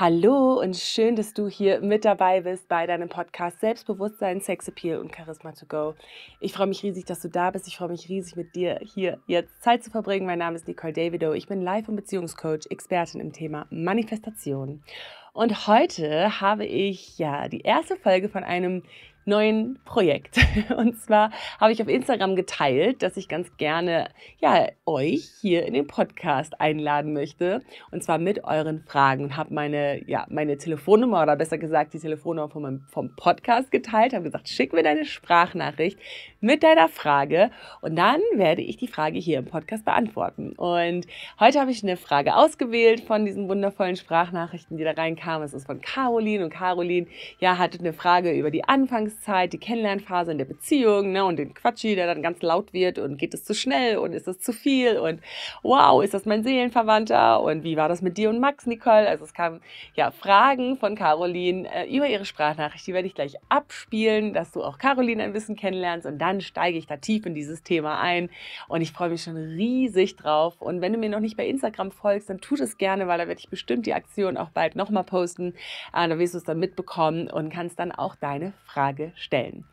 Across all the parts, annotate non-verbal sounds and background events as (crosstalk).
Hallo und schön, dass du hier mit dabei bist bei deinem Podcast Selbstbewusstsein, Sexappeal und Charisma to go. Ich freue mich riesig, dass du da bist. Ich freue mich riesig, mit dir hier jetzt Zeit zu verbringen. Mein Name ist Nicole Davido. Ich bin Live- und Beziehungscoach, Expertin im Thema Manifestation. Und heute habe ich ja die erste Folge von einem neuen Projekt. (laughs) Und zwar habe ich auf Instagram geteilt, dass ich ganz gerne ja, euch hier in den Podcast einladen möchte. Und zwar mit euren Fragen. Und habe meine, ja, meine Telefonnummer oder besser gesagt die Telefonnummer von meinem, vom Podcast geteilt. Habe gesagt, schick mir deine Sprachnachricht mit deiner Frage. Und dann werde ich die Frage hier im Podcast beantworten. Und heute habe ich eine Frage ausgewählt von diesen wundervollen Sprachnachrichten, die da reinkamen. Es ist von Caroline. Und Caroline ja, hatte eine Frage über die Anfangszeit. Anfangszeit, die Kennenlernphase in der Beziehung ne, und den Quatschi, der dann ganz laut wird und geht es zu schnell und ist es zu viel und wow, ist das mein Seelenverwandter und wie war das mit dir und Max, Nicole? Also es kamen ja Fragen von Caroline äh, über ihre Sprachnachricht, die werde ich gleich abspielen, dass du auch Caroline ein bisschen kennenlernst und dann steige ich da tief in dieses Thema ein und ich freue mich schon riesig drauf und wenn du mir noch nicht bei Instagram folgst, dann tu das gerne, weil da werde ich bestimmt die Aktion auch bald nochmal posten, äh, da wirst du es dann mitbekommen und kannst dann auch deine Frage Frage stellen.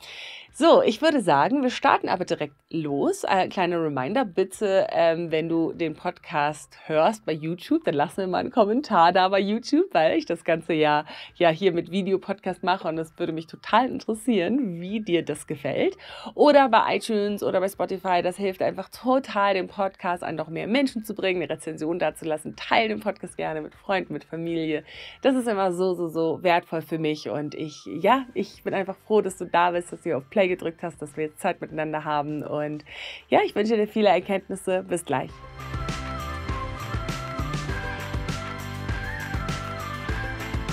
So, ich würde sagen, wir starten aber direkt los. Ein äh, kleiner Reminder, bitte, ähm, wenn du den Podcast hörst bei YouTube, dann lass mir mal einen Kommentar da bei YouTube, weil ich das ganze Jahr ja hier mit Videopodcast mache und es würde mich total interessieren, wie dir das gefällt. Oder bei iTunes oder bei Spotify, das hilft einfach total, den Podcast an noch mehr Menschen zu bringen, eine Rezension dazulassen. Teil den Podcast gerne mit Freunden, mit Familie. Das ist immer so, so, so wertvoll für mich und ich, ja, ich bin einfach froh, dass du da bist, dass du auf Play Play gedrückt hast, dass wir jetzt Zeit miteinander haben. Und ja, ich wünsche dir viele Erkenntnisse. Bis gleich.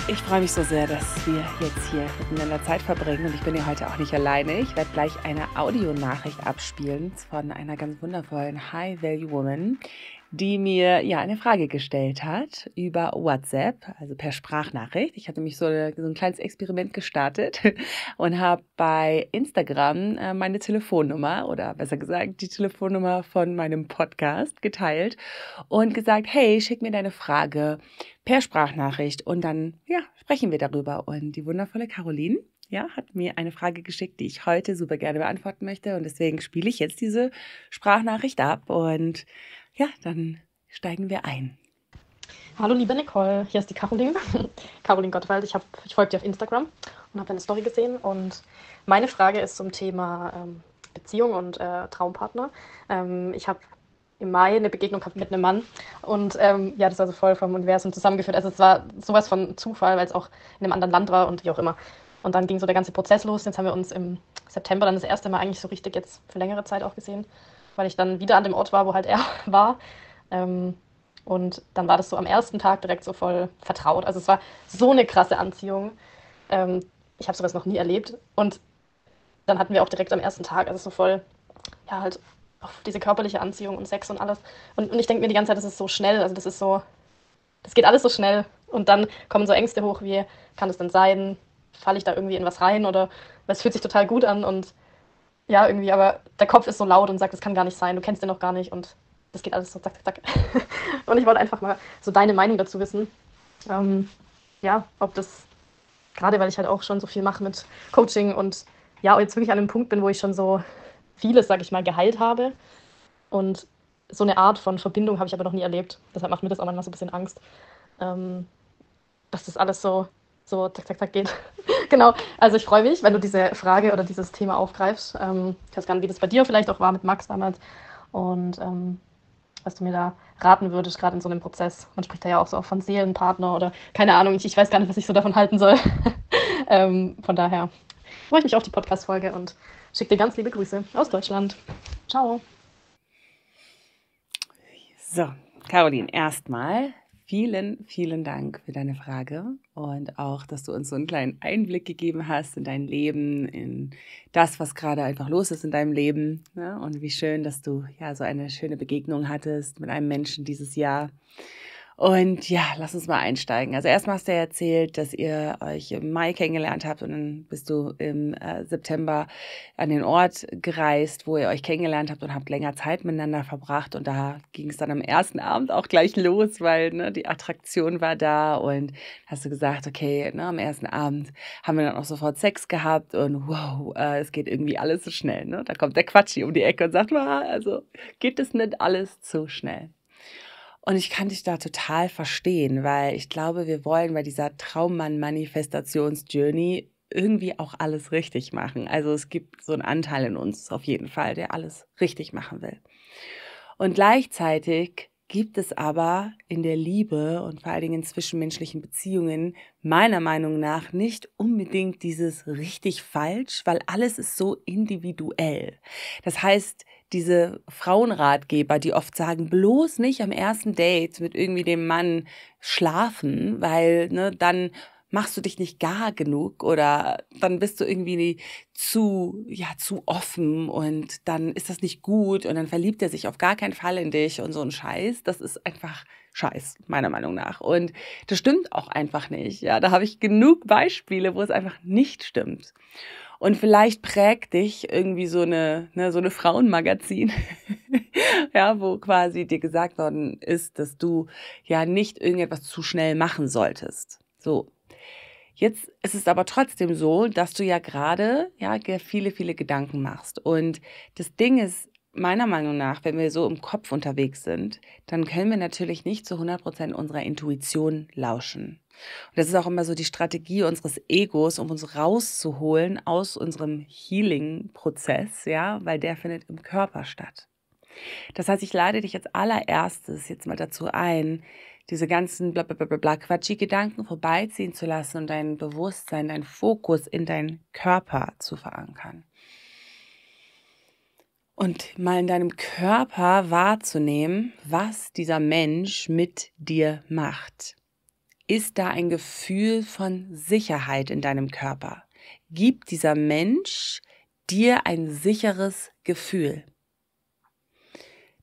Ich freue mich so sehr, dass wir jetzt hier miteinander Zeit verbringen und ich bin ja heute auch nicht alleine. Ich werde gleich eine Audionachricht abspielen von einer ganz wundervollen High Value Woman, die mir ja eine Frage gestellt hat über WhatsApp, also per Sprachnachricht. Ich hatte mich so, so ein kleines Experiment gestartet (laughs) und habe bei Instagram äh, meine Telefonnummer oder besser gesagt die Telefonnummer von meinem Podcast geteilt und gesagt, hey, schick mir deine Frage per Sprachnachricht und dann ja, sprechen wir darüber. Und die wundervolle Caroline ja, hat mir eine Frage geschickt, die ich heute super gerne beantworten möchte. Und deswegen spiele ich jetzt diese Sprachnachricht ab und ja, dann steigen wir ein. Hallo liebe Nicole, hier ist die Caroline. (laughs) Caroline Gottwald, ich, ich folge dir auf Instagram und habe deine Story gesehen. Und meine Frage ist zum Thema ähm, Beziehung und äh, Traumpartner. Ähm, ich habe im Mai eine Begegnung gehabt mit einem Mann und ähm, ja, das war so voll vom Universum zusammengeführt. Also es war sowas von Zufall, weil es auch in einem anderen Land war und wie auch immer. Und dann ging so der ganze Prozess los. Jetzt haben wir uns im September dann das erste Mal eigentlich so richtig jetzt für längere Zeit auch gesehen weil ich dann wieder an dem Ort war, wo halt er (laughs) war. Ähm, und dann war das so am ersten Tag direkt so voll vertraut. Also es war so eine krasse Anziehung. Ähm, ich habe sowas noch nie erlebt. Und dann hatten wir auch direkt am ersten Tag, also so voll, ja, halt auf diese körperliche Anziehung und Sex und alles. Und, und ich denke mir die ganze Zeit, das ist so schnell, also das ist so, das geht alles so schnell. Und dann kommen so Ängste hoch, wie kann das denn sein? Falle ich da irgendwie in was rein oder es fühlt sich total gut an und ja, irgendwie, aber der Kopf ist so laut und sagt, das kann gar nicht sein, du kennst den noch gar nicht und das geht alles so zack, zack, zack. (laughs) und ich wollte einfach mal so deine Meinung dazu wissen. Ähm, ja, ob das, gerade weil ich halt auch schon so viel mache mit Coaching und ja, jetzt wirklich an einem Punkt bin, wo ich schon so vieles, sag ich mal, geheilt habe. Und so eine Art von Verbindung habe ich aber noch nie erlebt. Deshalb macht mir das auch manchmal so ein bisschen Angst, ähm, dass das alles so so zack, zack, zack geht. (laughs) genau. Also ich freue mich, wenn du diese Frage oder dieses Thema aufgreifst. Ähm, ich weiß gar nicht, wie das bei dir vielleicht auch war mit Max damals. Und ähm, was du mir da raten würdest, gerade in so einem Prozess. Man spricht da ja auch so von Seelenpartner oder keine Ahnung, ich, ich weiß gar nicht, was ich so davon halten soll. (laughs) ähm, von daher freue ich mich auf die Podcast-Folge und schicke dir ganz liebe Grüße aus Deutschland. Ciao. So, Caroline, erstmal vielen, vielen Dank für deine Frage und auch, dass du uns so einen kleinen Einblick gegeben hast in dein Leben, in das, was gerade einfach los ist in deinem Leben. Ne? Und wie schön, dass du ja so eine schöne Begegnung hattest mit einem Menschen dieses Jahr. Und ja, lass uns mal einsteigen. Also erstmal hast du ja erzählt, dass ihr euch im Mai kennengelernt habt und dann bist du im äh, September an den Ort gereist, wo ihr euch kennengelernt habt und habt länger Zeit miteinander verbracht. Und da ging es dann am ersten Abend auch gleich los, weil ne, die Attraktion war da und hast du gesagt, okay, ne, am ersten Abend haben wir dann auch sofort Sex gehabt und wow, äh, es geht irgendwie alles so schnell. Ne? Da kommt der Quatschi um die Ecke und sagt, also geht es nicht alles zu schnell. Und ich kann dich da total verstehen, weil ich glaube, wir wollen bei dieser Traummann-Manifestations-Journey irgendwie auch alles richtig machen. Also es gibt so einen Anteil in uns auf jeden Fall, der alles richtig machen will. Und gleichzeitig gibt es aber in der Liebe und vor allen Dingen in zwischenmenschlichen Beziehungen meiner Meinung nach nicht unbedingt dieses richtig falsch, weil alles ist so individuell. Das heißt, diese Frauenratgeber, die oft sagen, bloß nicht am ersten Date mit irgendwie dem Mann schlafen, weil ne, dann machst du dich nicht gar genug oder dann bist du irgendwie zu, ja, zu offen und dann ist das nicht gut und dann verliebt er sich auf gar keinen Fall in dich und so ein Scheiß. Das ist einfach Scheiß, meiner Meinung nach. Und das stimmt auch einfach nicht. Ja, da habe ich genug Beispiele, wo es einfach nicht stimmt. Und vielleicht prägt dich irgendwie so eine, ne, so eine Frauenmagazin, (laughs) ja, wo quasi dir gesagt worden ist, dass du ja nicht irgendetwas zu schnell machen solltest. So. Jetzt ist es aber trotzdem so, dass du ja gerade ja viele viele Gedanken machst und das Ding ist, meiner Meinung nach, wenn wir so im Kopf unterwegs sind, dann können wir natürlich nicht zu 100 Prozent unserer Intuition lauschen. Und das ist auch immer so die Strategie unseres Egos, um uns rauszuholen aus unserem Healing-Prozess, ja, weil der findet im Körper statt. Das heißt, ich lade dich als allererstes jetzt mal dazu ein, diese ganzen bla bla bla bla quatschige Gedanken vorbeiziehen zu lassen und dein Bewusstsein, dein Fokus in deinen Körper zu verankern und mal in deinem Körper wahrzunehmen, was dieser Mensch mit dir macht. Ist da ein Gefühl von Sicherheit in deinem Körper? Gibt dieser Mensch dir ein sicheres Gefühl?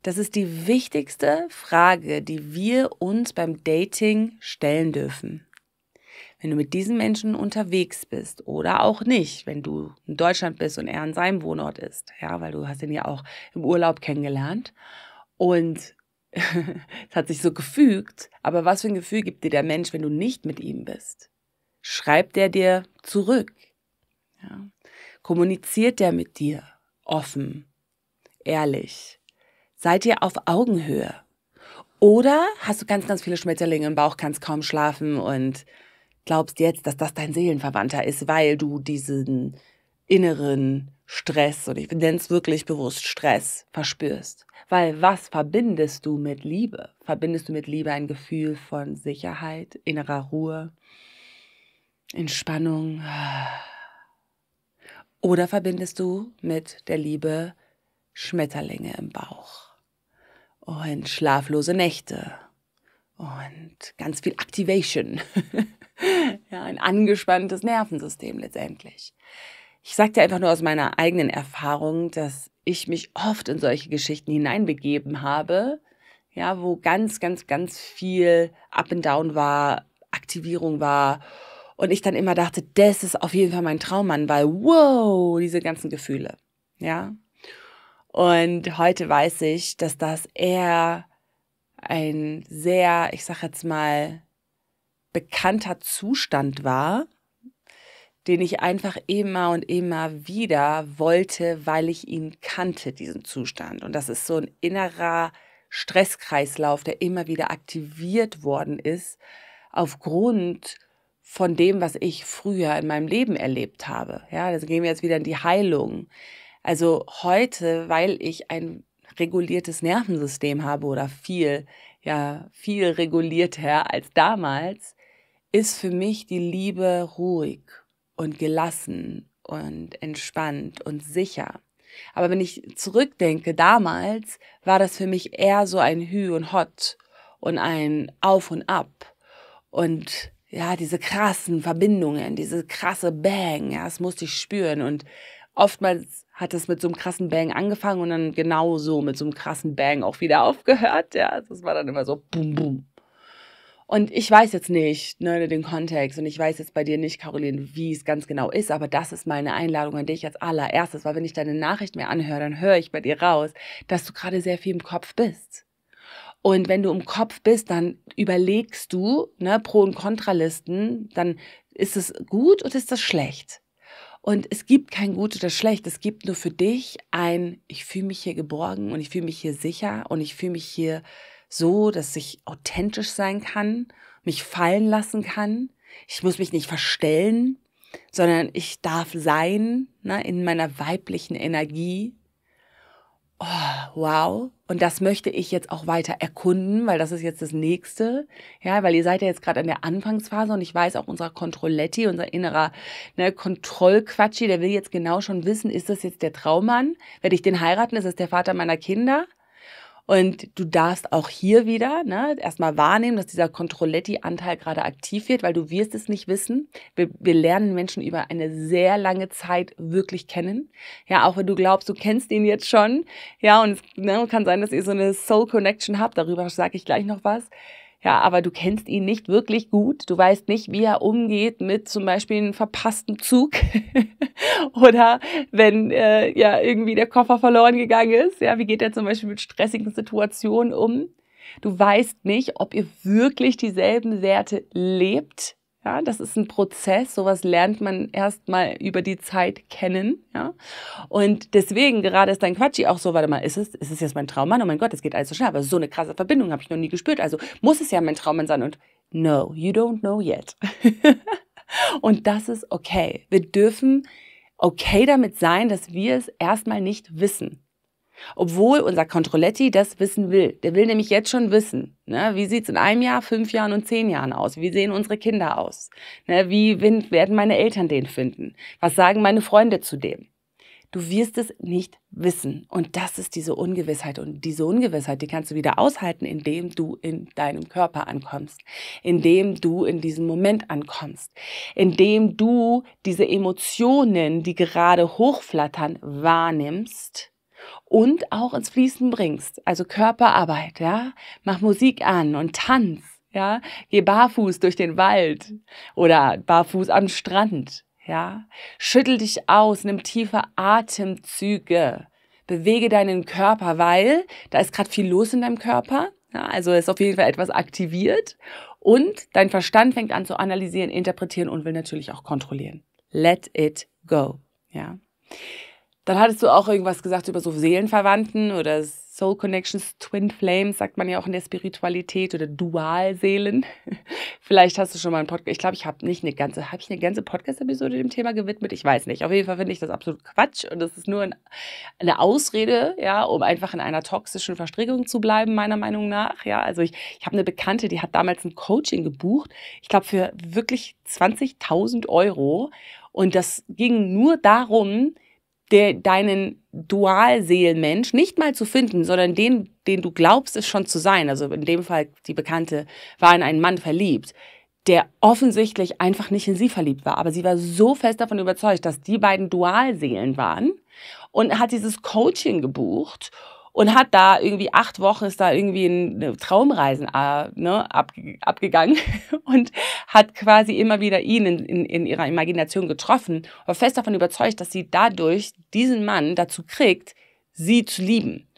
Das ist die wichtigste Frage, die wir uns beim Dating stellen dürfen wenn du mit diesen Menschen unterwegs bist oder auch nicht, wenn du in Deutschland bist und er an seinem Wohnort ist, ja, weil du hast ihn ja auch im Urlaub kennengelernt und (laughs) es hat sich so gefügt, aber was für ein Gefühl gibt dir der Mensch, wenn du nicht mit ihm bist? Schreibt er dir zurück? Ja. Kommuniziert er mit dir offen, ehrlich? Seid ihr auf Augenhöhe? Oder hast du ganz, ganz viele Schmetterlinge im Bauch, kannst kaum schlafen und glaubst jetzt, dass das dein Seelenverwandter ist, weil du diesen inneren Stress, und ich nenne es wirklich bewusst Stress, verspürst. Weil was verbindest du mit Liebe? Verbindest du mit Liebe ein Gefühl von Sicherheit, innerer Ruhe, Entspannung? Oder verbindest du mit der Liebe Schmetterlinge im Bauch und schlaflose Nächte und ganz viel Activation? (laughs) (laughs) ja, ein angespanntes Nervensystem letztendlich. Ich sagte einfach nur aus meiner eigenen Erfahrung, dass ich mich oft in solche Geschichten hineinbegeben habe, ja, wo ganz, ganz, ganz viel Up and Down war, Aktivierung war und ich dann immer dachte, das ist auf jeden Fall mein Traummann, weil wow, diese ganzen Gefühle, ja. Und heute weiß ich, dass das eher ein sehr, ich sag jetzt mal, bekannter Zustand war, den ich einfach immer und immer wieder wollte, weil ich ihn kannte, diesen Zustand. Und das ist so ein innerer Stresskreislauf, der immer wieder aktiviert worden ist, aufgrund von dem, was ich früher in meinem Leben erlebt habe. Ja, das gehen wir jetzt wieder in die Heilung. Also heute, weil ich ein reguliertes Nervensystem habe oder viel, ja, viel regulierter als damals, ist für mich die Liebe ruhig und gelassen und entspannt und sicher. Aber wenn ich zurückdenke, damals war das für mich eher so ein Hü und Hot und ein Auf und Ab und ja, diese krassen Verbindungen, diese krasse Bang, ja, das musste ich spüren und oftmals hat es mit so einem krassen Bang angefangen und dann genauso mit so einem krassen Bang auch wieder (laughs) aufgehört, ja, das war dann immer so bum bum und ich weiß jetzt nicht ne, den Kontext und ich weiß jetzt bei dir nicht, Caroline, wie es ganz genau ist, aber das ist meine Einladung an dich als allererstes, weil wenn ich deine Nachricht mir anhöre, dann höre ich bei dir raus, dass du gerade sehr viel im Kopf bist. Und wenn du im Kopf bist, dann überlegst du ne, Pro- und Kontralisten, dann ist es gut oder ist das schlecht? Und es gibt kein Gut oder Schlecht. Es gibt nur für dich ein, ich fühle mich hier geborgen und ich fühle mich hier sicher und ich fühle mich hier so, dass ich authentisch sein kann, mich fallen lassen kann. Ich muss mich nicht verstellen, sondern ich darf sein ne, in meiner weiblichen Energie. Oh, wow. Und das möchte ich jetzt auch weiter erkunden, weil das ist jetzt das nächste. Ja, weil ihr seid ja jetzt gerade an der Anfangsphase und ich weiß auch unser Kontrolletti, unser innerer ne, Kontrollquatschi, der will jetzt genau schon wissen, ist das jetzt der Traummann? Werde ich den heiraten? Ist das der Vater meiner Kinder? Und du darfst auch hier wieder ne, erstmal wahrnehmen, dass dieser Controlletti-Anteil gerade aktiv wird, weil du wirst es nicht wissen. Wir, wir lernen Menschen über eine sehr lange Zeit wirklich kennen. Ja, auch wenn du glaubst, du kennst ihn jetzt schon. Ja, und es ne, kann sein, dass ihr so eine Soul Connection habt. Darüber sage ich gleich noch was. Ja, aber du kennst ihn nicht wirklich gut. Du weißt nicht, wie er umgeht mit zum Beispiel einem verpassten Zug (laughs) oder wenn äh, ja irgendwie der Koffer verloren gegangen ist. Ja, wie geht er zum Beispiel mit stressigen Situationen um? Du weißt nicht, ob ihr wirklich dieselben Werte lebt ja, das ist ein Prozess. Sowas lernt man erst mal über die Zeit kennen. Ja, und deswegen gerade ist dein Quatschi auch so. Warte mal, ist es, ist es jetzt mein Traummann? Oh mein Gott, es geht alles so schnell. Aber so eine krasse Verbindung habe ich noch nie gespürt. Also muss es ja mein Traummann sein. Und no, you don't know yet. (laughs) und das ist okay. Wir dürfen okay damit sein, dass wir es erstmal nicht wissen. Obwohl unser Controletti das wissen will. Der will nämlich jetzt schon wissen, ne? wie sieht es in einem Jahr, fünf Jahren und zehn Jahren aus? Wie sehen unsere Kinder aus? Ne? Wie werden meine Eltern den finden? Was sagen meine Freunde zu dem? Du wirst es nicht wissen. Und das ist diese Ungewissheit. Und diese Ungewissheit, die kannst du wieder aushalten, indem du in deinem Körper ankommst, indem du in diesem Moment ankommst, indem du diese Emotionen, die gerade hochflattern, wahrnimmst und auch ins Fließen bringst. Also Körperarbeit, ja. Mach Musik an und tanz, ja. Geh barfuß durch den Wald oder barfuß am Strand, ja. Schüttel dich aus, nimm tiefe Atemzüge. Bewege deinen Körper, weil da ist gerade viel los in deinem Körper. Ja, also ist auf jeden Fall etwas aktiviert und dein Verstand fängt an zu analysieren, interpretieren und will natürlich auch kontrollieren. Let it go. Ja. Dann hattest du auch irgendwas gesagt über so Seelenverwandten oder Soul Connections, Twin Flames, sagt man ja auch in der Spiritualität oder Dualseelen. (laughs) Vielleicht hast du schon mal einen Podcast. Ich glaube, ich habe nicht eine ganze, habe ich eine ganze Podcast-Episode dem Thema gewidmet? Ich weiß nicht. Auf jeden Fall finde ich das absolut Quatsch und das ist nur ein, eine Ausrede, ja, um einfach in einer toxischen Verstrickung zu bleiben, meiner Meinung nach. Ja, also ich, ich habe eine Bekannte, die hat damals ein Coaching gebucht. Ich glaube, für wirklich 20.000 Euro. Und das ging nur darum, der, deinen Dualseelenmensch nicht mal zu finden, sondern den, den du glaubst, es schon zu sein, also in dem Fall die Bekannte war in einen Mann verliebt, der offensichtlich einfach nicht in sie verliebt war. Aber sie war so fest davon überzeugt, dass die beiden Dualseelen waren und hat dieses Coaching gebucht und hat da irgendwie acht Wochen, ist da irgendwie in Traumreisen äh, ne, ab, abgegangen (laughs) und hat quasi immer wieder ihn in, in, in ihrer Imagination getroffen, und fest davon überzeugt, dass sie dadurch diesen Mann dazu kriegt, sie zu lieben.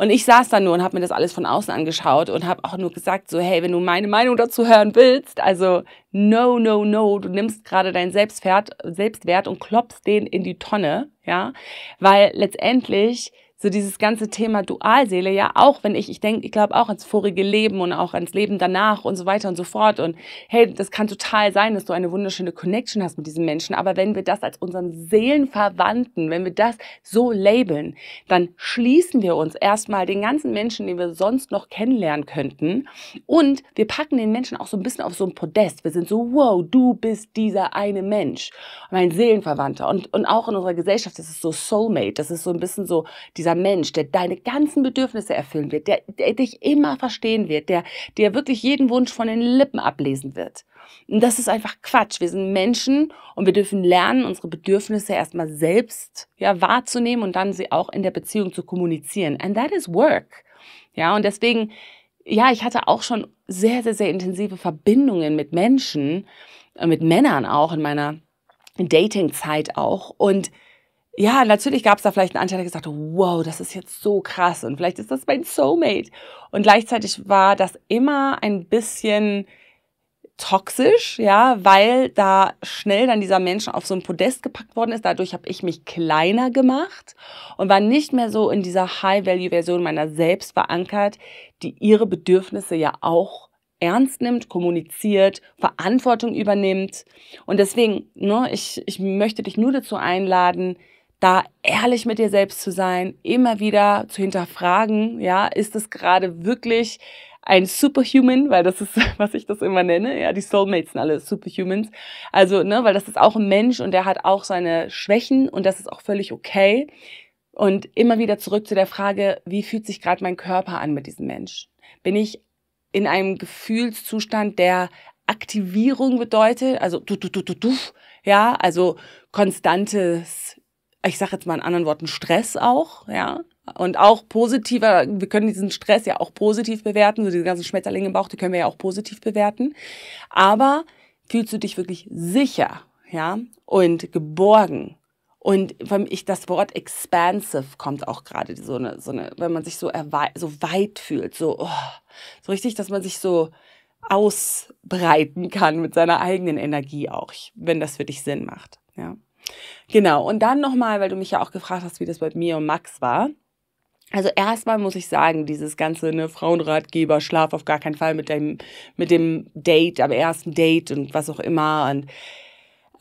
Und ich saß da nur und habe mir das alles von außen angeschaut und habe auch nur gesagt, so, hey, wenn du meine Meinung dazu hören willst, also no, no, no, du nimmst gerade deinen Selbstwert, Selbstwert und klopfst den in die Tonne, ja, weil letztendlich so dieses ganze Thema Dualseele, ja, auch wenn ich, ich denke, ich glaube auch ans vorige Leben und auch ans Leben danach und so weiter und so fort. Und hey, das kann total sein, dass du eine wunderschöne Connection hast mit diesen Menschen. Aber wenn wir das als unseren Seelenverwandten, wenn wir das so labeln, dann schließen wir uns erstmal den ganzen Menschen, den wir sonst noch kennenlernen könnten. Und wir packen den Menschen auch so ein bisschen auf so ein Podest. Wir sind so, wow, du bist dieser eine Mensch, mein Seelenverwandter. Und, und auch in unserer Gesellschaft, das ist so Soulmate. Das ist so ein bisschen so dieser dieser Mensch, der deine ganzen Bedürfnisse erfüllen wird, der, der dich immer verstehen wird, der dir wirklich jeden Wunsch von den Lippen ablesen wird. Und das ist einfach Quatsch. Wir sind Menschen und wir dürfen lernen, unsere Bedürfnisse erstmal selbst ja, wahrzunehmen und dann sie auch in der Beziehung zu kommunizieren. And that is work. Ja, und deswegen, ja, ich hatte auch schon sehr, sehr, sehr intensive Verbindungen mit Menschen, äh, mit Männern auch in meiner Dating-Zeit auch. Und ja, natürlich gab es da vielleicht einen Anteil, der gesagt hat, wow, das ist jetzt so krass und vielleicht ist das mein Soulmate. Und gleichzeitig war das immer ein bisschen toxisch, ja, weil da schnell dann dieser Mensch auf so ein Podest gepackt worden ist. Dadurch habe ich mich kleiner gemacht und war nicht mehr so in dieser High-Value-Version meiner selbst verankert, die ihre Bedürfnisse ja auch ernst nimmt, kommuniziert, Verantwortung übernimmt. Und deswegen, ne, ich, ich möchte dich nur dazu einladen, da ehrlich mit dir selbst zu sein, immer wieder zu hinterfragen, ja, ist es gerade wirklich ein Superhuman, weil das ist, (laughs) was ich das immer nenne, ja, die Soulmates sind alle Superhumans. Also, ne, weil das ist auch ein Mensch und der hat auch seine Schwächen und das ist auch völlig okay. Und immer wieder zurück zu der Frage, wie fühlt sich gerade mein Körper an mit diesem Mensch? Bin ich in einem Gefühlszustand, der Aktivierung bedeutet, also du, du, du, du, du, ja, also konstantes ich sage jetzt mal in anderen Worten, Stress auch, ja. Und auch positiver, wir können diesen Stress ja auch positiv bewerten, so diese ganzen Schmetterlinge im Bauch, die können wir ja auch positiv bewerten. Aber fühlst du dich wirklich sicher, ja, und geborgen? Und ich, das Wort expansive kommt auch gerade so eine, so eine, wenn man sich so, so weit fühlt, so, oh, so richtig, dass man sich so ausbreiten kann mit seiner eigenen Energie auch, wenn das für dich Sinn macht, ja. Genau, und dann nochmal, weil du mich ja auch gefragt hast, wie das bei mir und Max war. Also erstmal muss ich sagen, dieses ganze ne, Frauenratgeber, schlaf auf gar keinen Fall mit dem, mit dem Date, am ersten Date und was auch immer. Und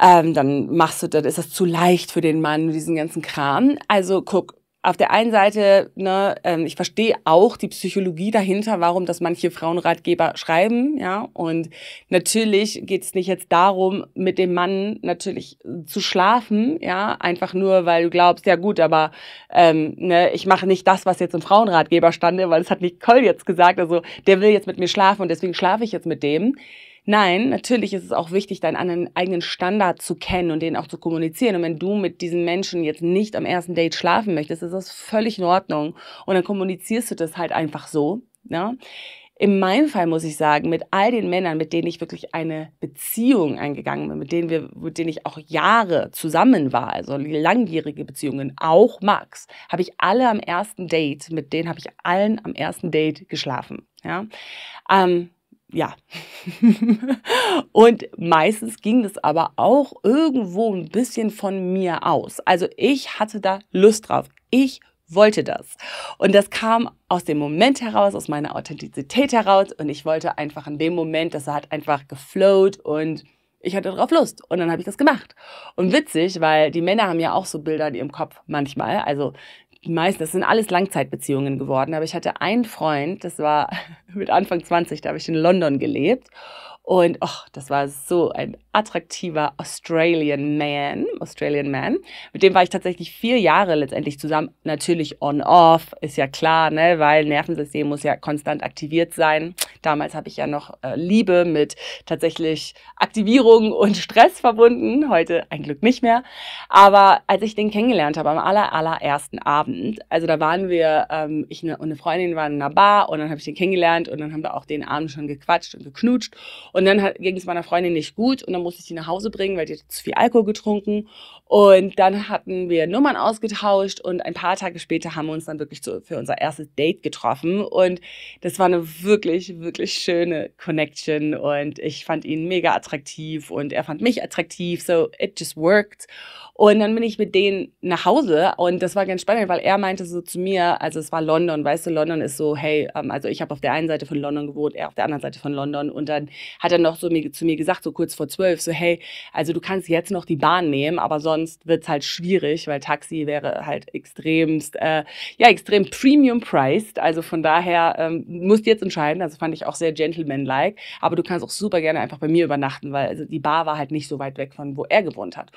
ähm, dann machst du, dann ist das zu leicht für den Mann, diesen ganzen Kram. Also guck, auf der einen Seite, ne, ähm, ich verstehe auch die Psychologie dahinter, warum das manche Frauenratgeber schreiben, ja. Und natürlich geht es nicht jetzt darum, mit dem Mann natürlich zu schlafen, ja, einfach nur, weil du glaubst, ja gut, aber ähm, ne, ich mache nicht das, was jetzt im Frauenratgeber stande, weil es hat Nicole jetzt gesagt, also der will jetzt mit mir schlafen und deswegen schlafe ich jetzt mit dem. Nein, natürlich ist es auch wichtig, deinen eigenen Standard zu kennen und den auch zu kommunizieren. Und wenn du mit diesen Menschen jetzt nicht am ersten Date schlafen möchtest, ist das völlig in Ordnung. Und dann kommunizierst du das halt einfach so. Ja? In meinem Fall muss ich sagen, mit all den Männern, mit denen ich wirklich eine Beziehung eingegangen bin, mit denen wir, mit denen ich auch Jahre zusammen war, also langjährige Beziehungen, auch Max, habe ich alle am ersten Date, mit denen habe ich allen am ersten Date geschlafen. Ja? Ähm, ja. (laughs) und meistens ging das aber auch irgendwo ein bisschen von mir aus. Also ich hatte da Lust drauf. Ich wollte das. Und das kam aus dem Moment heraus, aus meiner Authentizität heraus. Und ich wollte einfach in dem Moment, das hat einfach geflowt und ich hatte darauf Lust und dann habe ich das gemacht. Und witzig, weil die Männer haben ja auch so Bilder in ihrem Kopf manchmal. Also die meisten, das sind alles Langzeitbeziehungen geworden, aber ich hatte einen Freund, das war (laughs) mit Anfang 20, da habe ich in London gelebt und oh, das war so ein attraktiver Australian Man, Australian Man. Mit dem war ich tatsächlich vier Jahre letztendlich zusammen. Natürlich on-off, ist ja klar, ne? weil Nervensystem muss ja konstant aktiviert sein. Damals habe ich ja noch äh, Liebe mit tatsächlich Aktivierung und Stress verbunden. Heute ein Glück nicht mehr. Aber als ich den kennengelernt habe, am aller, allerersten Abend, also da waren wir, ähm, ich ne, und eine Freundin waren in einer Bar und dann habe ich den kennengelernt und dann haben wir auch den Abend schon gequatscht und geknutscht. Und dann ging es meiner Freundin nicht gut und dann musste ich sie nach Hause bringen, weil die zu viel Alkohol getrunken. Und dann hatten wir Nummern ausgetauscht und ein paar Tage später haben wir uns dann wirklich zu, für unser erstes Date getroffen. Und das war eine wirklich, wirklich schöne Connection und ich fand ihn mega attraktiv und er fand mich attraktiv. So it just worked. Und dann bin ich mit denen nach Hause und das war ganz spannend, weil er meinte so zu mir, also es war London, weißt du, London ist so, hey, ähm, also ich habe auf der einen Seite von London gewohnt, er auf der anderen Seite von London und dann hat er noch so mir, zu mir gesagt, so kurz vor zwölf, so hey, also du kannst jetzt noch die Bahn nehmen, aber sonst wird's halt schwierig, weil Taxi wäre halt extremst, äh, ja, extrem premium priced, also von daher ähm, musst du jetzt entscheiden, also fand ich auch sehr gentleman-like, aber du kannst auch super gerne einfach bei mir übernachten, weil also die Bar war halt nicht so weit weg von wo er gewohnt hat.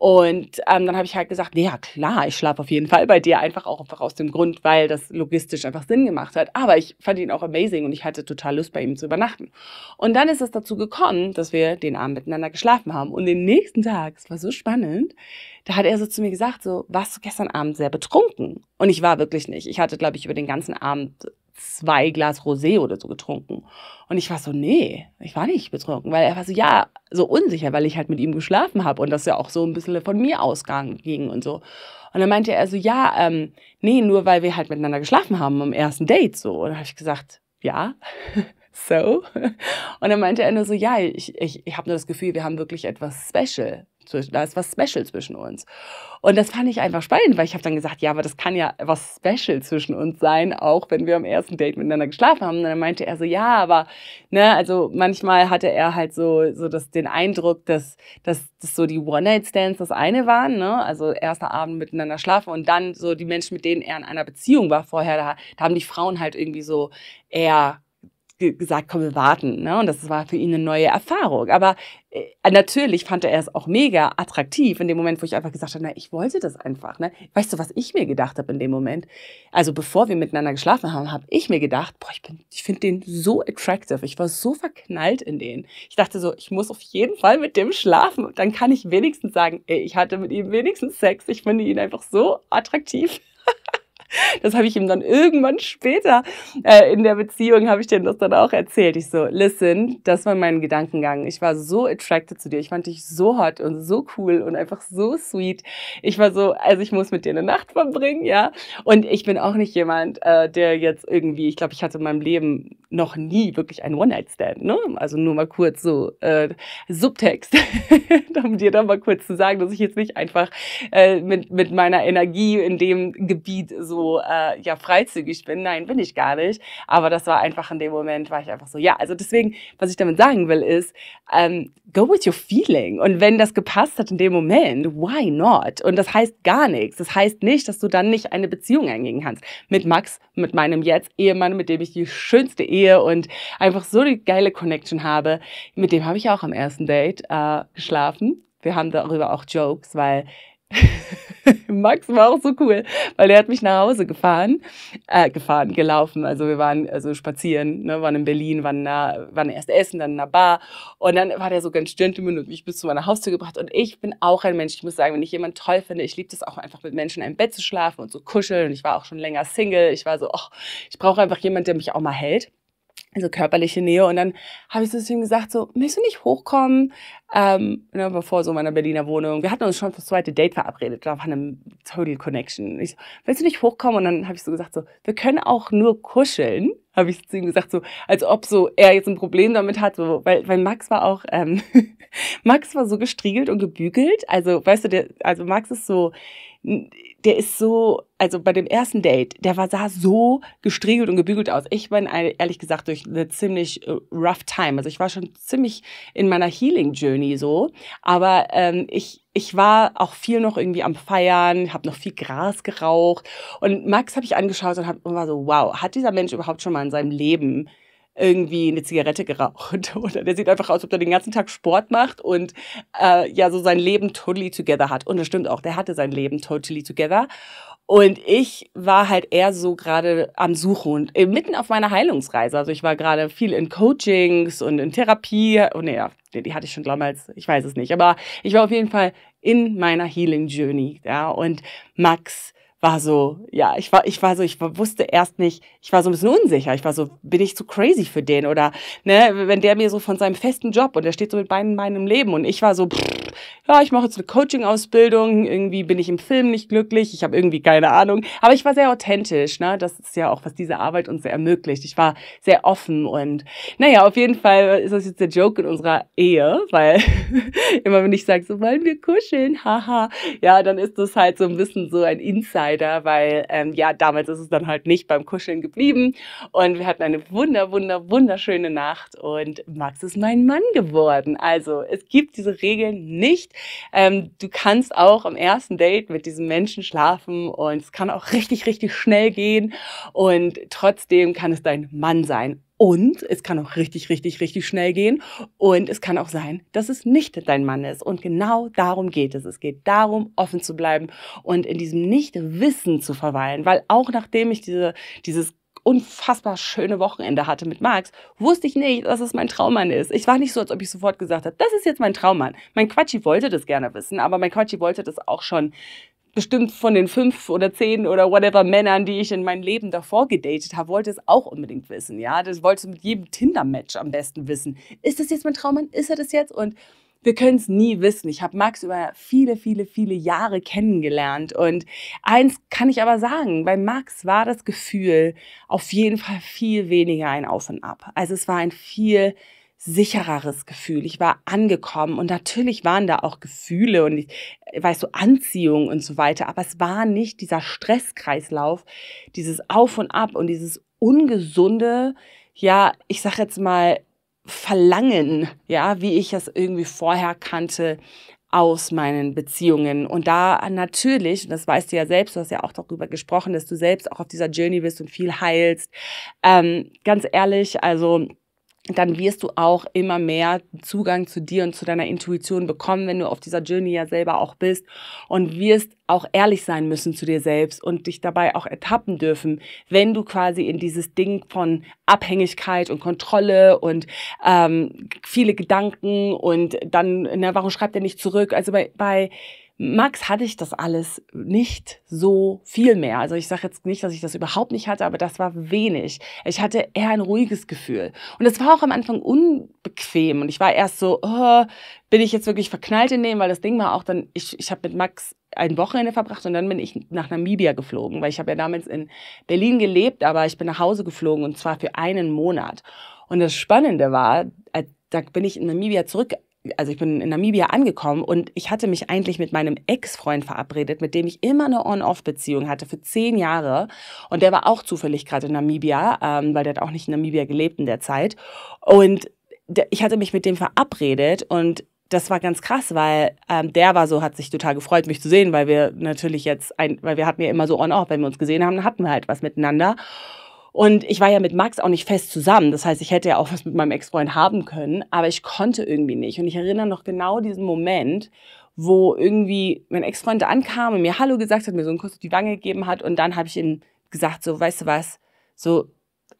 Und ähm, dann habe ich halt gesagt, ja klar, ich schlafe auf jeden Fall bei dir, einfach auch einfach aus dem Grund, weil das logistisch einfach Sinn gemacht hat. Aber ich fand ihn auch amazing und ich hatte total Lust, bei ihm zu übernachten. Und dann ist es dazu gekommen, dass wir den Abend miteinander geschlafen haben. Und den nächsten Tag, es war so spannend, da hat er so zu mir gesagt, so, warst du gestern Abend sehr betrunken? Und ich war wirklich nicht. Ich hatte, glaube ich, über den ganzen Abend zwei Glas Rosé oder so getrunken. Und ich war so, nee, ich war nicht betrunken, weil er war so, ja, so unsicher, weil ich halt mit ihm geschlafen habe und das ja auch so ein bisschen von mir ausgang ging und so. Und dann meinte er so, ja, ähm, nee, nur weil wir halt miteinander geschlafen haben am ersten Date so. Und dann habe ich gesagt, ja, (laughs) so. Und dann meinte er nur so, ja, ich, ich, ich habe nur das Gefühl, wir haben wirklich etwas Special da ist was Special zwischen uns. Und das fand ich einfach spannend, weil ich habe dann gesagt, ja, aber das kann ja was Special zwischen uns sein, auch wenn wir am ersten Date miteinander geschlafen haben. Und dann meinte er so, ja, aber, ne, also manchmal hatte er halt so, so das, den Eindruck, dass, dass, dass so die One-Night-Stands das eine waren, ne, also erster Abend miteinander schlafen und dann so die Menschen, mit denen er in einer Beziehung war vorher, da, da haben die Frauen halt irgendwie so eher ge gesagt, komm, wir warten. Ne? Und das war für ihn eine neue Erfahrung. Aber äh, natürlich fand er es auch mega attraktiv in dem Moment, wo ich einfach gesagt habe, na, ich wollte das einfach. Ne? Weißt du, was ich mir gedacht habe in dem Moment? Also bevor wir miteinander geschlafen haben, habe ich mir gedacht, boah, ich, bin, ich finde den so attractive. Ich war so verknallt in den. Ich dachte so, ich muss auf jeden Fall mit dem schlafen. Dann kann ich wenigstens sagen, ey, ich hatte mit ihm wenigstens Sex. Ich finde ihn einfach so attraktiv. (laughs) Das habe ich ihm dann irgendwann später äh, in der Beziehung, habe ich dir das dann auch erzählt. Ich so, listen, das war mein Gedankengang. Ich war so attracted zu dir. Ich fand dich so hot und so cool und einfach so sweet. Ich war so, also ich muss mit dir eine Nacht verbringen, ja. Und ich bin auch nicht jemand, äh, der jetzt irgendwie, ich glaube, ich hatte in meinem Leben noch nie wirklich einen One-Night-Stand, ne? Also nur mal kurz so äh, Subtext, (laughs) um dir da mal kurz zu sagen, dass ich jetzt nicht einfach äh, mit, mit meiner Energie in dem Gebiet so äh, ja freizügig bin. Nein, bin ich gar nicht. Aber das war einfach in dem Moment, war ich einfach so, ja. Also deswegen, was ich damit sagen will, ist, ähm, go with your feeling. Und wenn das gepasst hat in dem Moment, why not? Und das heißt gar nichts. Das heißt nicht, dass du dann nicht eine Beziehung eingehen kannst. Mit Max, mit meinem jetzt Ehemann, mit dem ich die schönste Ehe und einfach so die geile Connection habe. Mit dem habe ich auch am ersten Date äh, geschlafen. Wir haben darüber auch Jokes, weil (laughs) (laughs) Max war auch so cool, weil er hat mich nach Hause gefahren, äh, gefahren, gelaufen. Also wir waren also spazieren, ne, waren in Berlin, waren, na, waren erst essen, dann in einer Bar. Und dann war der so ganz gentleman und mich bis zu meiner Haustür gebracht. Und ich bin auch ein Mensch, ich muss sagen, wenn ich jemanden toll finde, ich liebe das auch einfach mit Menschen im Bett zu schlafen und zu so kuscheln. Und ich war auch schon länger Single. Ich war so, ach, oh, ich brauche einfach jemanden, der mich auch mal hält also körperliche Nähe. Und dann habe ich so zu ihm gesagt, so, willst du nicht hochkommen? Ähm, ne, bevor so meiner Berliner Wohnung. Wir hatten uns schon fürs zweite Date verabredet. Da war eine Total Connection. Ich so, willst du nicht hochkommen? Und dann habe ich so gesagt, so, wir können auch nur kuscheln. Habe ich zu ihm gesagt, so, als ob so er jetzt ein Problem damit hat, so, weil, weil Max war auch, ähm, (laughs) Max war so gestriegelt und gebügelt. Also, weißt du, der, also Max ist so, der ist so, also bei dem ersten Date, der war, sah so gestriegelt und gebügelt aus. Ich bin ehrlich gesagt durch eine ziemlich äh, rough time. Also ich war schon ziemlich in meiner Healing Journey so, aber ähm, ich ich war auch viel noch irgendwie am Feiern, habe noch viel Gras geraucht und Max habe ich angeschaut und, hab, und war so, wow, hat dieser Mensch überhaupt schon mal in seinem Leben irgendwie eine Zigarette geraucht. (laughs) Oder der sieht einfach aus, als ob er den ganzen Tag Sport macht und äh, ja, so sein Leben totally together hat. Und das stimmt auch, der hatte sein Leben totally together. Und ich war halt eher so gerade am Suchen, und äh, mitten auf meiner Heilungsreise. Also ich war gerade viel in Coachings und in Therapie. Und oh, ja, die hatte ich schon damals, ich weiß es nicht. Aber ich war auf jeden Fall in meiner Healing Journey. Ja, und Max war so, ja, ich war, ich war so, ich wusste erst nicht, ich war so ein bisschen unsicher. Ich war so, bin ich zu crazy für den? Oder, ne, wenn der mir so von seinem festen Job und der steht so mit beiden meinem Leben und ich war so, pff, ja, ich mache jetzt eine Coaching-Ausbildung, irgendwie bin ich im Film nicht glücklich, ich habe irgendwie keine Ahnung. Aber ich war sehr authentisch, ne? Das ist ja auch, was diese Arbeit uns sehr ermöglicht. Ich war sehr offen und naja, auf jeden Fall ist das jetzt der Joke in unserer Ehe, weil (laughs) immer wenn ich sage, so wollen wir kuscheln, haha, ja, dann ist das halt so ein bisschen so ein Insider, weil ähm, ja, damals ist es dann halt nicht beim Kuscheln geblieben. Und wir hatten eine wunder, wunder, wunderschöne Nacht und Max ist mein Mann geworden. Also es gibt diese Regeln nicht. Ähm, du kannst auch am ersten Date mit diesem Menschen schlafen und es kann auch richtig, richtig schnell gehen und trotzdem kann es dein Mann sein. Und es kann auch richtig, richtig, richtig schnell gehen. Und es kann auch sein, dass es nicht dein Mann ist. Und genau darum geht es. Es geht darum, offen zu bleiben und in diesem Nicht-Wissen zu verweilen. Weil auch nachdem ich diese, dieses unfassbar schöne Wochenende hatte mit Max, wusste ich nicht, dass es mein Traummann ist. Ich war nicht so, als ob ich sofort gesagt habe, das ist jetzt mein Traummann. Mein Quatschi wollte das gerne wissen, aber mein Quatschi wollte das auch schon bestimmt von den fünf oder zehn oder whatever Männern, die ich in meinem Leben davor gedatet habe, wollte es auch unbedingt wissen. Ja, das wollte mit jedem Tinder-Match am besten wissen. Ist das jetzt mein Traummann? Ist er das jetzt? Und wir können es nie wissen. Ich habe Max über viele, viele, viele Jahre kennengelernt. Und eins kann ich aber sagen, bei Max war das Gefühl auf jeden Fall viel weniger ein Auf und Ab. Also es war ein viel sichereres Gefühl. Ich war angekommen und natürlich waren da auch Gefühle und ich, weißt du, Anziehung und so weiter, aber es war nicht dieser Stresskreislauf, dieses Auf und Ab und dieses ungesunde, ja, ich sag jetzt mal, Verlangen, ja, wie ich es irgendwie vorher kannte aus meinen Beziehungen. Und da natürlich, das weißt du ja selbst, du hast ja auch darüber gesprochen, dass du selbst auch auf dieser Journey bist und viel heilst. Ähm, ganz ehrlich, also dann wirst du auch immer mehr Zugang zu dir und zu deiner Intuition bekommen, wenn du auf dieser Journey ja selber auch bist und wirst auch ehrlich sein müssen zu dir selbst und dich dabei auch ertappen dürfen, wenn du quasi in dieses Ding von Abhängigkeit und Kontrolle und ähm, viele Gedanken und dann, na, warum schreibt er nicht zurück? Also bei, bei Max hatte ich das alles nicht so viel mehr. Also ich sage jetzt nicht, dass ich das überhaupt nicht hatte, aber das war wenig. Ich hatte eher ein ruhiges Gefühl. Und es war auch am Anfang unbequem. Und ich war erst so, oh, bin ich jetzt wirklich verknallt in dem, weil das Ding war auch dann, ich, ich habe mit Max ein Wochenende verbracht und dann bin ich nach Namibia geflogen, weil ich habe ja damals in Berlin gelebt, aber ich bin nach Hause geflogen und zwar für einen Monat. Und das Spannende war, äh, da bin ich in Namibia zurück also ich bin in Namibia angekommen und ich hatte mich eigentlich mit meinem Ex-Freund verabredet, mit dem ich immer eine On-Off-Beziehung hatte für zehn Jahre. Und der war auch zufällig gerade in Namibia, ähm, weil der hat auch nicht in Namibia gelebt in der Zeit. Und der, ich hatte mich mit dem verabredet und das war ganz krass, weil ähm, der war so, hat sich total gefreut, mich zu sehen, weil wir natürlich jetzt, ein, weil wir hatten ja immer so On-Off, wenn wir uns gesehen haben, hatten wir halt was miteinander. Und ich war ja mit Max auch nicht fest zusammen. Das heißt, ich hätte ja auch was mit meinem Ex-Freund haben können, aber ich konnte irgendwie nicht. Und ich erinnere noch genau diesen Moment, wo irgendwie mein Ex-Freund ankam und mir Hallo gesagt hat, mir so einen Kuss auf die Wange gegeben hat. Und dann habe ich ihm gesagt, so, weißt du was, so,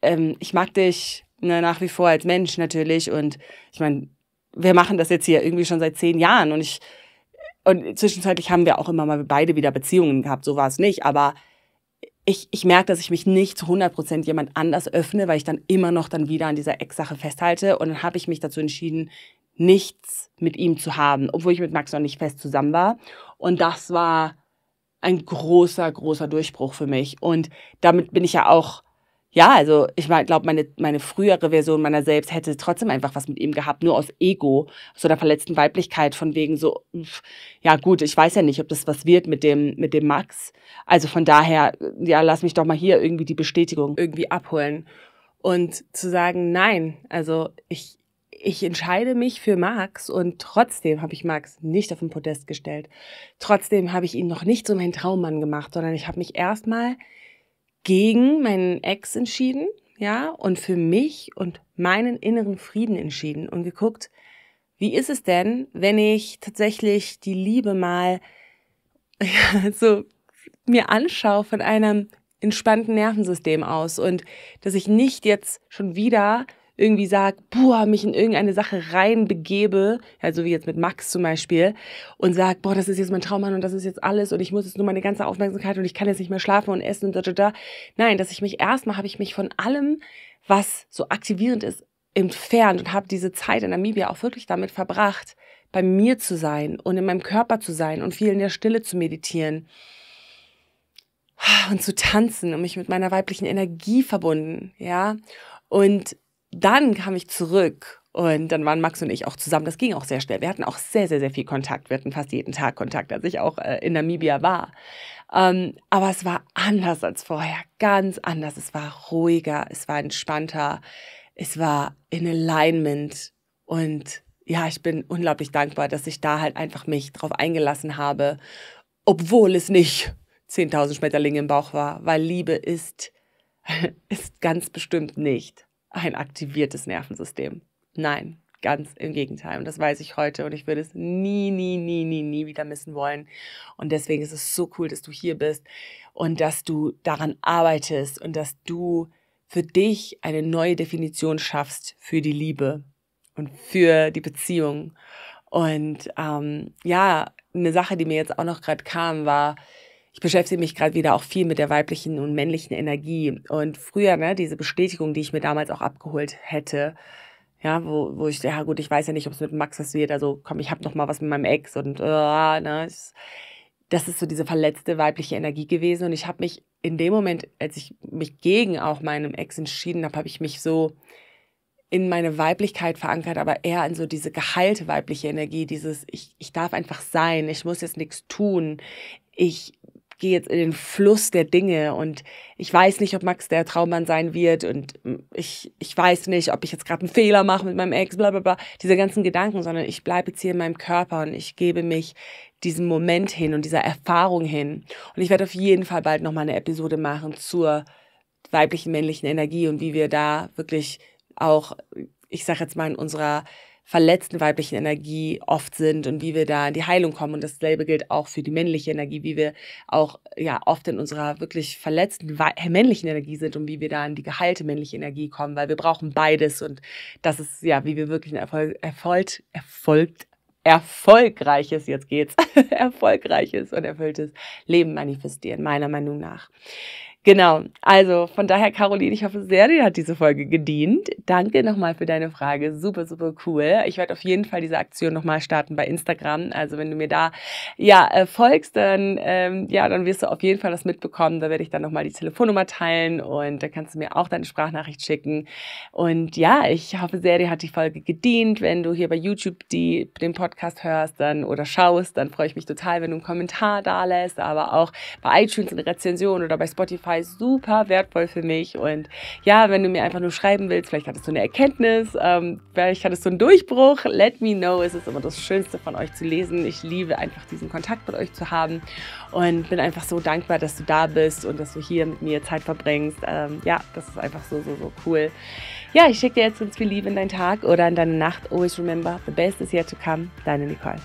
ähm, ich mag dich ne, nach wie vor als Mensch natürlich. Und ich meine, wir machen das jetzt hier irgendwie schon seit zehn Jahren. Und ich, und zwischenzeitlich haben wir auch immer mal beide wieder Beziehungen gehabt, so war es nicht. Aber ich, ich merke, dass ich mich nicht zu 100% jemand anders öffne, weil ich dann immer noch dann wieder an dieser Ex-Sache festhalte. Und dann habe ich mich dazu entschieden, nichts mit ihm zu haben, obwohl ich mit Max noch nicht fest zusammen war. Und das war ein großer, großer Durchbruch für mich. Und damit bin ich ja auch ja, also ich glaube, meine, meine frühere Version meiner selbst hätte trotzdem einfach was mit ihm gehabt, nur aus Ego, aus so einer verletzten Weiblichkeit, von wegen so, ja gut, ich weiß ja nicht, ob das was wird mit dem, mit dem Max. Also von daher, ja, lass mich doch mal hier irgendwie die Bestätigung irgendwie abholen. Und zu sagen, nein, also ich, ich entscheide mich für Max und trotzdem habe ich Max nicht auf den Podest gestellt. Trotzdem habe ich ihn noch nicht so meinem Traummann gemacht, sondern ich habe mich erstmal gegen meinen Ex entschieden, ja, und für mich und meinen inneren Frieden entschieden und geguckt, wie ist es denn, wenn ich tatsächlich die Liebe mal (laughs) ja, so mir anschaue von einem entspannten Nervensystem aus und dass ich nicht jetzt schon wieder irgendwie sage, boah, mich in irgendeine Sache reinbegebe, also wie jetzt mit Max zum Beispiel, und sage, boah, das ist jetzt mein Traummann und das ist jetzt alles und ich muss jetzt nur meine ganze Aufmerksamkeit und ich kann jetzt nicht mehr schlafen und essen und da, da, da. Nein, dass ich mich erstmal, habe ich mich von allem, was so aktivierend ist, entfernt und habe diese Zeit in Namibia auch wirklich damit verbracht, bei mir zu sein und in meinem Körper zu sein und viel in der Stille zu meditieren und zu tanzen und mich mit meiner weiblichen Energie verbunden, ja. Und dann kam ich zurück und dann waren Max und ich auch zusammen. Das ging auch sehr schnell. Wir hatten auch sehr, sehr, sehr viel Kontakt. Wir hatten fast jeden Tag Kontakt, als ich auch äh, in Namibia war. Ähm, aber es war anders als vorher. Ganz anders. Es war ruhiger, es war entspannter, es war in Alignment. Und ja, ich bin unglaublich dankbar, dass ich da halt einfach mich drauf eingelassen habe, obwohl es nicht 10.000 Schmetterlinge im Bauch war, weil Liebe ist, (laughs) ist ganz bestimmt nicht ein aktiviertes Nervensystem. Nein, ganz im Gegenteil. Und das weiß ich heute und ich würde es nie, nie, nie, nie, nie wieder missen wollen. Und deswegen ist es so cool, dass du hier bist und dass du daran arbeitest und dass du für dich eine neue Definition schaffst für die Liebe und für die Beziehung. Und ähm, ja, eine Sache, die mir jetzt auch noch gerade kam, war, ich beschäftige mich gerade wieder auch viel mit der weiblichen und männlichen Energie. Und früher, ne, diese Bestätigung, die ich mir damals auch abgeholt hätte, ja, wo, wo ich, ja gut, ich weiß ja nicht, ob es mit Max was wird, also komm, ich hab noch mal was mit meinem Ex und äh, ne, das ist so diese verletzte weibliche Energie gewesen. Und ich habe mich in dem Moment, als ich mich gegen auch meinem Ex entschieden habe, habe ich mich so in meine Weiblichkeit verankert, aber eher in so diese geheilte weibliche Energie, dieses ich, ich darf einfach sein, ich muss jetzt nichts tun, ich gehe jetzt in den Fluss der Dinge und ich weiß nicht, ob Max der Traummann sein wird und hm, ich, ich weiß nicht, ob ich jetzt gerade einen Fehler mache mit meinem Ex, bla bla bla, diese ganzen Gedanken, sondern ich bleibe jetzt hier in meinem Körper und ich gebe mich diesem Moment hin und dieser Erfahrung hin. Und ich werde auf jeden Fall bald nochmal eine Episode machen zur weiblichen, männlichen Energie und wie wir da wirklich auch, ich sage jetzt mal, in unserer verletzten weiblichen Energie oft sind und wie wir da in die Heilung kommen. Und dasselbe gilt auch für die männliche Energie, wie wir auch ja oft in unserer wirklich verletzten männlichen Energie sind und wie wir da in die geheilte männliche Energie kommen, weil wir brauchen beides und das ist ja, wie wir wirklich ein Erfolg, Erfolg, Erfolg, erfolgreiches, jetzt geht's, (laughs) erfolgreiches und erfülltes Leben manifestieren, meiner Meinung nach. Genau. Also von daher, Caroline, ich hoffe sehr, dir hat diese Folge gedient. Danke nochmal für deine Frage. Super, super cool. Ich werde auf jeden Fall diese Aktion nochmal starten bei Instagram. Also wenn du mir da ja äh, folgst, dann ähm, ja, dann wirst du auf jeden Fall das mitbekommen. Da werde ich dann nochmal die Telefonnummer teilen und da kannst du mir auch deine Sprachnachricht schicken. Und ja, ich hoffe sehr, dir hat die Folge gedient. Wenn du hier bei YouTube die, den Podcast hörst dann oder schaust, dann freue ich mich total, wenn du einen Kommentar da lässt, aber auch bei iTunes eine Rezension oder bei Spotify Details super wertvoll für mich. Und ja, wenn du mir einfach nur schreiben willst, vielleicht hattest du eine Erkenntnis, ähm, vielleicht hattest du einen Durchbruch, let me know. Es ist immer das Schönste von euch zu lesen. Ich liebe einfach diesen Kontakt mit euch zu haben und bin einfach so dankbar, dass du da bist und dass du hier mit mir Zeit verbringst. Ähm, ja, das ist einfach so, so, so cool. Ja, ich schicke dir jetzt ganz viel Liebe in deinen Tag oder in deine Nacht. Always remember, the best is yet to come. Deine Nicole.